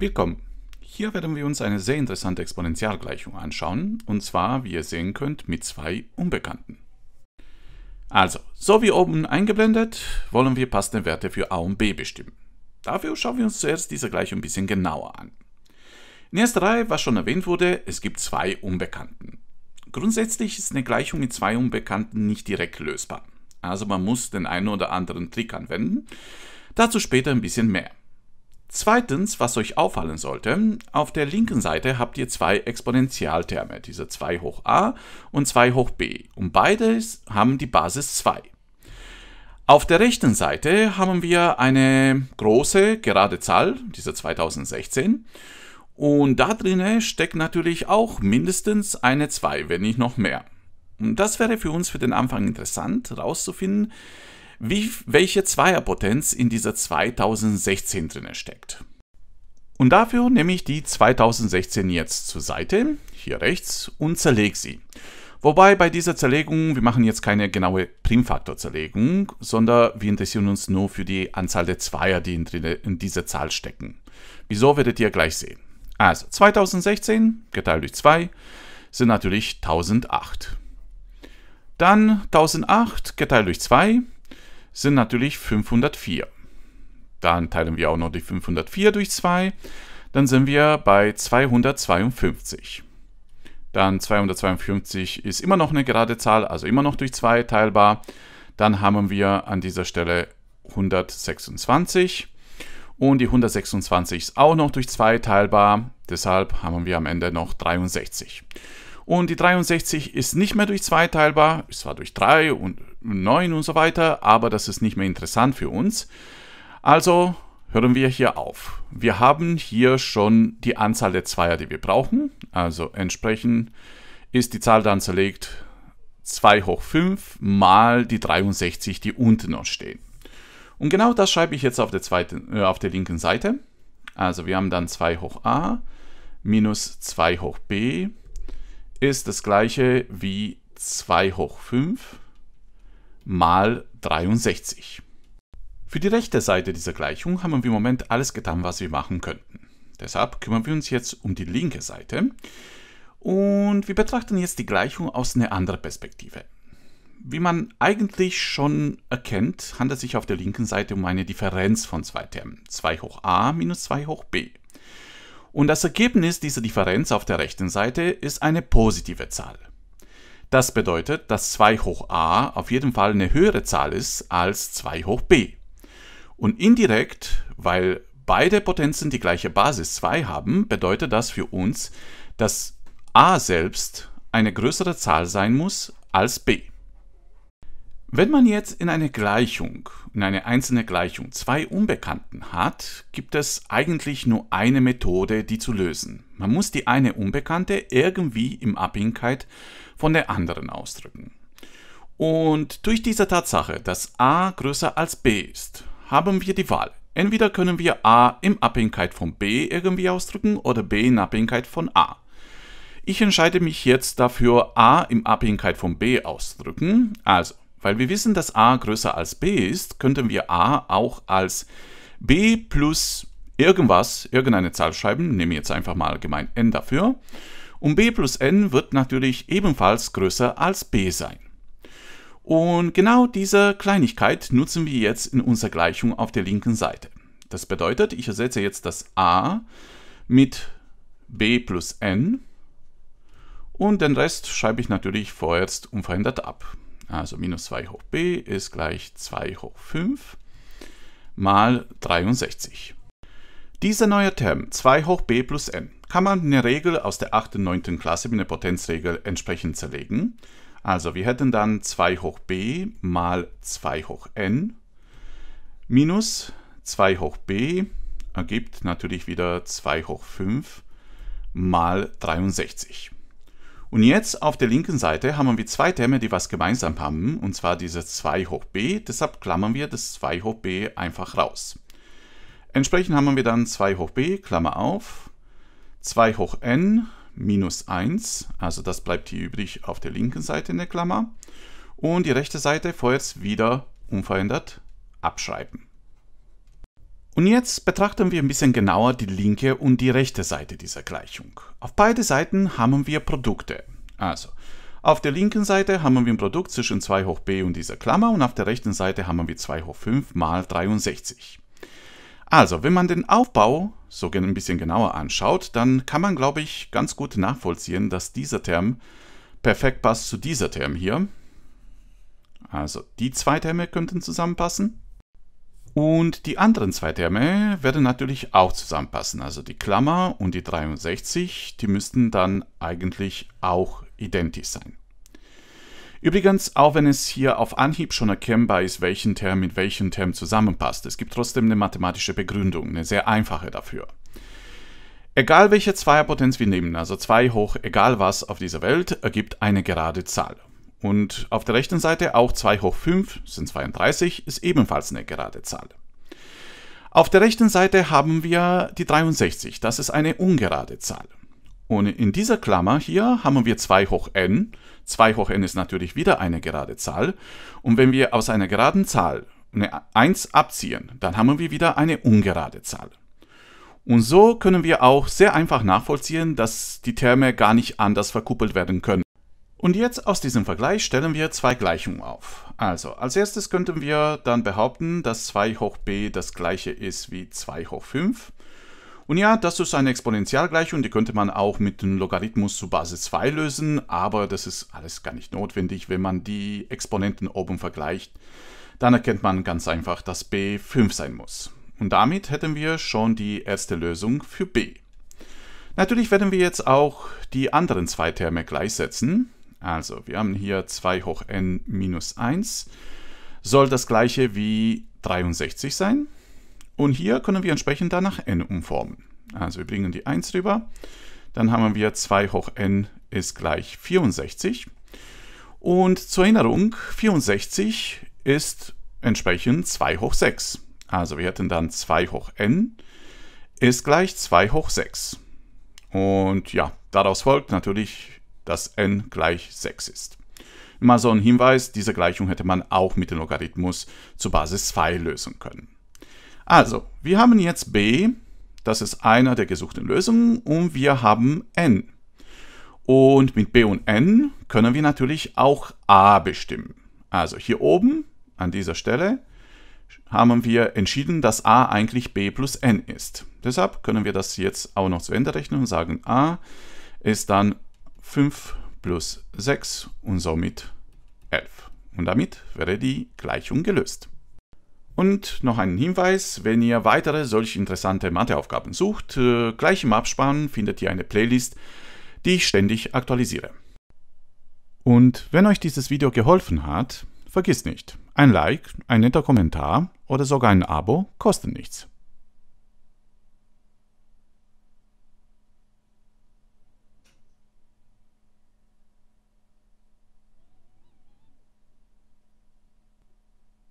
Willkommen! Hier werden wir uns eine sehr interessante Exponentialgleichung anschauen, und zwar, wie ihr sehen könnt, mit zwei Unbekannten. Also, so wie oben eingeblendet, wollen wir passende Werte für a und b bestimmen. Dafür schauen wir uns zuerst diese Gleichung ein bisschen genauer an. In erster Reihe, was schon erwähnt wurde, es gibt zwei Unbekannten. Grundsätzlich ist eine Gleichung mit zwei Unbekannten nicht direkt lösbar. Also man muss den einen oder anderen Trick anwenden. Dazu später ein bisschen mehr. Zweitens, was euch auffallen sollte, auf der linken Seite habt ihr zwei Exponentialterme, diese 2 hoch a und 2 hoch b. Und beide haben die Basis 2. Auf der rechten Seite haben wir eine große gerade Zahl, diese 2016. Und da drinnen steckt natürlich auch mindestens eine 2, wenn nicht noch mehr. Und das wäre für uns für den Anfang interessant, herauszufinden, wie, welche Zweierpotenz in dieser 2016 drin steckt. Und dafür nehme ich die 2016 jetzt zur Seite, hier rechts, und zerlege sie. Wobei bei dieser Zerlegung, wir machen jetzt keine genaue Primfaktorzerlegung, sondern wir interessieren uns nur für die Anzahl der Zweier, die in, in dieser Zahl stecken. Wieso werdet ihr gleich sehen. Also 2016 geteilt durch 2 sind natürlich 1008. Dann 1008 geteilt durch 2 sind natürlich 504. Dann teilen wir auch noch die 504 durch 2. Dann sind wir bei 252. Dann 252 ist immer noch eine gerade Zahl, also immer noch durch 2 teilbar. Dann haben wir an dieser Stelle 126. Und die 126 ist auch noch durch 2 teilbar. Deshalb haben wir am Ende noch 63. Und die 63 ist nicht mehr durch 2 teilbar, ist zwar durch 3 und 9 und so weiter, aber das ist nicht mehr interessant für uns. Also hören wir hier auf. Wir haben hier schon die Anzahl der Zweier, die wir brauchen. Also entsprechend ist die Zahl dann zerlegt 2 hoch 5 mal die 63, die unten noch stehen. Und genau das schreibe ich jetzt auf der, zweiten, äh, auf der linken Seite. Also wir haben dann 2 hoch a minus 2 hoch b ist das gleiche wie 2 hoch 5 mal 63. Für die rechte Seite dieser Gleichung haben wir im Moment alles getan, was wir machen könnten. Deshalb kümmern wir uns jetzt um die linke Seite und wir betrachten jetzt die Gleichung aus einer anderen Perspektive. Wie man eigentlich schon erkennt, handelt es sich auf der linken Seite um eine Differenz von zwei Termen, 2 hoch a minus 2 hoch b. Und das Ergebnis dieser Differenz auf der rechten Seite ist eine positive Zahl. Das bedeutet, dass 2 hoch a auf jeden Fall eine höhere Zahl ist als 2 hoch b. Und indirekt, weil beide Potenzen die gleiche Basis 2 haben, bedeutet das für uns, dass a selbst eine größere Zahl sein muss als b. Wenn man jetzt in eine Gleichung, in eine einzelne Gleichung zwei Unbekannten hat, gibt es eigentlich nur eine Methode, die zu lösen. Man muss die eine Unbekannte irgendwie im Abhängigkeit von der anderen ausdrücken. Und durch diese Tatsache, dass a größer als b ist, haben wir die Wahl. Entweder können wir a im Abhängigkeit von b irgendwie ausdrücken oder b in Abhängigkeit von a. Ich entscheide mich jetzt dafür, a im Abhängigkeit von b auszudrücken. Also weil wir wissen, dass a größer als b ist, könnten wir a auch als b plus irgendwas, irgendeine Zahl schreiben, nehmen jetzt einfach mal gemein n dafür. Und b plus n wird natürlich ebenfalls größer als b sein. Und genau diese Kleinigkeit nutzen wir jetzt in unserer Gleichung auf der linken Seite. Das bedeutet, ich ersetze jetzt das a mit b plus n und den Rest schreibe ich natürlich vorerst unverändert ab. Also minus 2 hoch b ist gleich 2 hoch 5 mal 63. Dieser neue Term 2 hoch b plus n kann man eine Regel aus der 8. und 9. Klasse mit einer Potenzregel entsprechend zerlegen. Also wir hätten dann 2 hoch b mal 2 hoch n minus 2 hoch b ergibt natürlich wieder 2 hoch 5 mal 63. Und jetzt auf der linken Seite haben wir zwei Terme, die was gemeinsam haben, und zwar diese 2 hoch b, deshalb klammern wir das 2 hoch b einfach raus. Entsprechend haben wir dann 2 hoch b, Klammer auf, 2 hoch n minus 1, also das bleibt hier übrig auf der linken Seite in der Klammer, und die rechte Seite vorerst wieder unverändert abschreiben. Und jetzt betrachten wir ein bisschen genauer die linke und die rechte Seite dieser Gleichung. Auf beide Seiten haben wir Produkte. Also, auf der linken Seite haben wir ein Produkt zwischen 2 hoch b und dieser Klammer und auf der rechten Seite haben wir 2 hoch 5 mal 63. Also, wenn man den Aufbau so ein bisschen genauer anschaut, dann kann man, glaube ich, ganz gut nachvollziehen, dass dieser Term perfekt passt zu dieser Term hier. Also, die zwei Terme könnten zusammenpassen. Und die anderen zwei Terme werden natürlich auch zusammenpassen. Also die Klammer und die 63, die müssten dann eigentlich auch identisch sein. Übrigens, auch wenn es hier auf Anhieb schon erkennbar ist, welchen Term mit welchem Term zusammenpasst, es gibt trotzdem eine mathematische Begründung, eine sehr einfache dafür. Egal welche Zweierpotenz wir nehmen, also 2 hoch, egal was auf dieser Welt, ergibt eine gerade Zahl. Und auf der rechten Seite auch 2 hoch 5 sind 32, ist ebenfalls eine gerade Zahl. Auf der rechten Seite haben wir die 63, das ist eine ungerade Zahl. Und in dieser Klammer hier haben wir 2 hoch n. 2 hoch n ist natürlich wieder eine gerade Zahl. Und wenn wir aus einer geraden Zahl eine 1 abziehen, dann haben wir wieder eine ungerade Zahl. Und so können wir auch sehr einfach nachvollziehen, dass die Terme gar nicht anders verkuppelt werden können. Und jetzt aus diesem Vergleich stellen wir zwei Gleichungen auf. Also, als erstes könnten wir dann behaupten, dass 2 hoch b das gleiche ist wie 2 hoch 5. Und ja, das ist eine Exponentialgleichung, die könnte man auch mit dem Logarithmus zu Basis 2 lösen, aber das ist alles gar nicht notwendig, wenn man die Exponenten oben vergleicht. Dann erkennt man ganz einfach, dass b 5 sein muss. Und damit hätten wir schon die erste Lösung für b. Natürlich werden wir jetzt auch die anderen zwei Terme gleichsetzen. Also wir haben hier 2 hoch n minus 1 soll das gleiche wie 63 sein. Und hier können wir entsprechend danach n umformen. Also wir bringen die 1 rüber. Dann haben wir 2 hoch n ist gleich 64. Und zur Erinnerung, 64 ist entsprechend 2 hoch 6. Also wir hätten dann 2 hoch n ist gleich 2 hoch 6. Und ja, daraus folgt natürlich dass n gleich 6 ist. Mal so ein Hinweis, diese Gleichung hätte man auch mit dem Logarithmus zur Basis 2 lösen können. Also, wir haben jetzt b, das ist einer der gesuchten Lösungen, und wir haben n. Und mit b und n können wir natürlich auch a bestimmen. Also hier oben, an dieser Stelle, haben wir entschieden, dass a eigentlich b plus n ist. Deshalb können wir das jetzt auch noch zu Ende rechnen und sagen, a ist dann 5 plus 6 und somit 11. Und damit wäre die Gleichung gelöst. Und noch ein Hinweis, wenn ihr weitere solch interessante Matheaufgaben sucht, äh, gleich im Abspann findet ihr eine Playlist, die ich ständig aktualisiere. Und wenn euch dieses Video geholfen hat, vergisst nicht, ein Like, ein netter Kommentar oder sogar ein Abo kosten nichts.